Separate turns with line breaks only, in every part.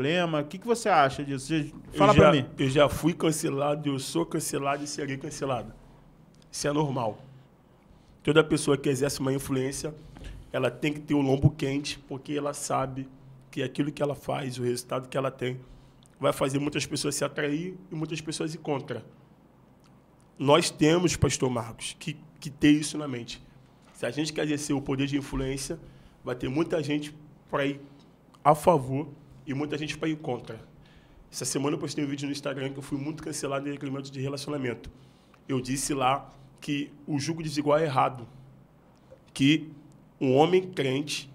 problema? O que, que você acha disso? Fala para mim. Eu já fui cancelado, eu sou cancelado e serei cancelado. Isso é normal. Toda pessoa que exerce uma influência, ela tem que ter o lombo quente, porque ela sabe que aquilo que ela faz, o resultado que ela tem, vai fazer muitas pessoas se atrair e muitas pessoas ir contra. Nós temos, pastor Marcos, que, que ter isso na mente. Se a gente quer exercer o poder de influência, vai ter muita gente para ir a favor e muita gente para ir contra. Essa semana eu postei um vídeo no Instagram que eu fui muito cancelado em regramento de relacionamento. Eu disse lá que o julgo desigual é errado. Que um homem crente,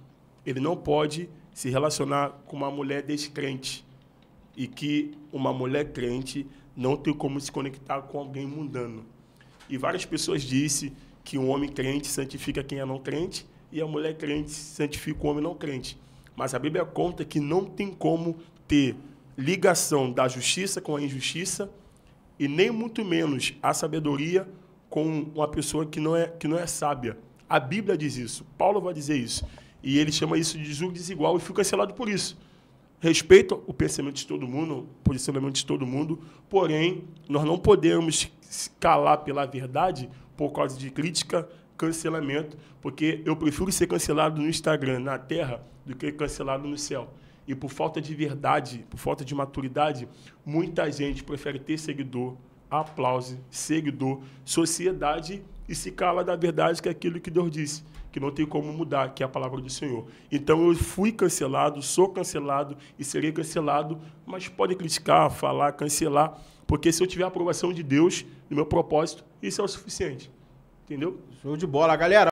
ele não pode se relacionar com uma mulher descrente. E que uma mulher crente não tem como se conectar com alguém mundano. E várias pessoas disse que um homem crente santifica quem é não crente e a mulher crente santifica o homem não crente. Mas a Bíblia conta que não tem como ter ligação da justiça com a injustiça e nem muito menos a sabedoria com uma pessoa que não é, que não é sábia. A Bíblia diz isso, Paulo vai dizer isso. E ele chama isso de julgo desigual e fica cancelado por isso. Respeito o pensamento de todo mundo, o posicionamento de todo mundo, porém, nós não podemos calar pela verdade por causa de crítica, cancelamento, porque eu prefiro ser cancelado no Instagram, na Terra, do que cancelado no céu. E por falta de verdade, por falta de maturidade, muita gente prefere ter seguidor, aplauso, seguidor, sociedade e se cala da verdade que é aquilo que Deus disse, que não tem como mudar, que é a palavra do Senhor. Então eu fui cancelado, sou cancelado e serei cancelado, mas podem criticar, falar, cancelar, porque se eu tiver a aprovação de Deus, no meu propósito, isso é o suficiente. Entendeu? Show de bola, galera.